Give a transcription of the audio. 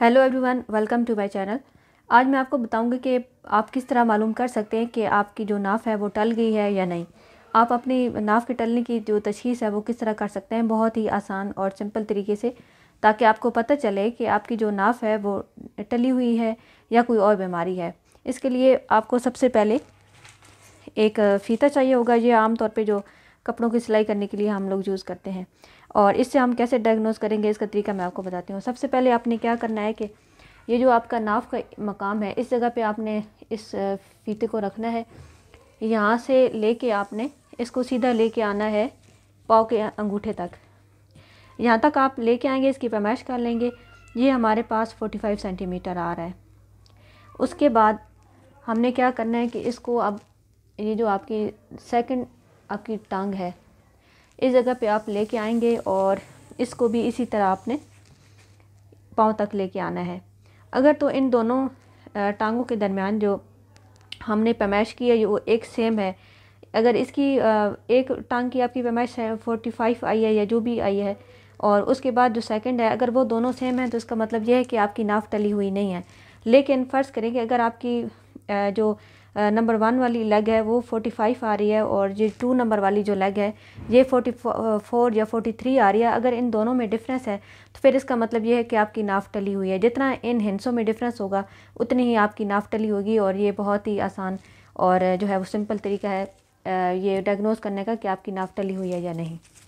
hello everyone welcome to my channel आज मैं आपको बताऊंगी कि आप किस तरह मालूम कर सकते हैं कि आपकी जो नाफ है वो टल गई है या नहीं आप अपनी नाफ के टलने की जो तशीस है वो किस तरह कर सकते हैं बहुत ही आसान और सिंपल तरीके से ताकि आपको पता चले कि आपकी जो नाफ है वो टली हुई है या कोई और बीमारी है इसके लिए आपको सबसे पहले एक फ़ीता चाहिए होगा ये आमतौर पर जो कपड़ों की सिलाई करने के लिए हम लोग यूज़ करते हैं और इससे हम कैसे डायग्नोज़ करेंगे इसका तरीका मैं आपको बताती हूँ सबसे पहले आपने क्या करना है कि ये जो आपका नाफ का मकाम है इस जगह पे आपने इस फीते को रखना है यहाँ से लेके आपने इसको सीधा लेके आना है पाव के अंगूठे तक यहाँ तक आप लेके आएंगे इसकी पैमाइश कर लेंगे ये हमारे पास 45 सेंटीमीटर आ रहा है उसके बाद हमने क्या करना है कि इसको अब ये जो आपकी सेकंड आपकी टांग है इस जगह पे आप लेके आएंगे और इसको भी इसी तरह आपने पाँव तक लेके आना है अगर तो इन दोनों टांगों के दरमियान जो हमने पैमाइश की है वो एक सेम है अगर इसकी एक टांग की आपकी पैमाइश है फोर्टी फाइव आई है या जो भी आई है और उसके बाद जो सेकंड है अगर वो दोनों सेम है तो इसका मतलब यह है कि आपकी नाफ टली हुई नहीं है लेकिन फ़र्ज़ करें कि अगर आपकी जो नंबर वन वाली लेग है वो फोटी फाइव आ रही है और ये टू नंबर वाली जो लेग है ये फोर्टी फोर या फोटी थ्री आ रही है अगर इन दोनों में डिफरेंस है तो फिर इसका मतलब ये है कि आपकी नाफ टली हुई है जितना इन हिंसों में डिफरेंस होगा उतनी ही आपकी नाफ टली होगी और ये बहुत ही आसान और जो है वो सिंपल तरीका है ये डायग्नोज करने का कि आपकी नाफ टली हुई है या नहीं